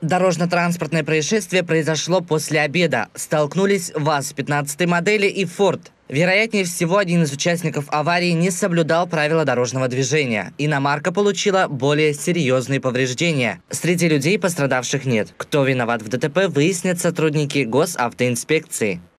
Дорожно-транспортное происшествие произошло после обеда. Столкнулись ВАЗ-15 модели и Форд. Вероятнее всего, один из участников аварии не соблюдал правила дорожного движения. Иномарка получила более серьезные повреждения. Среди людей пострадавших нет. Кто виноват в ДТП, выяснят сотрудники госавтоинспекции.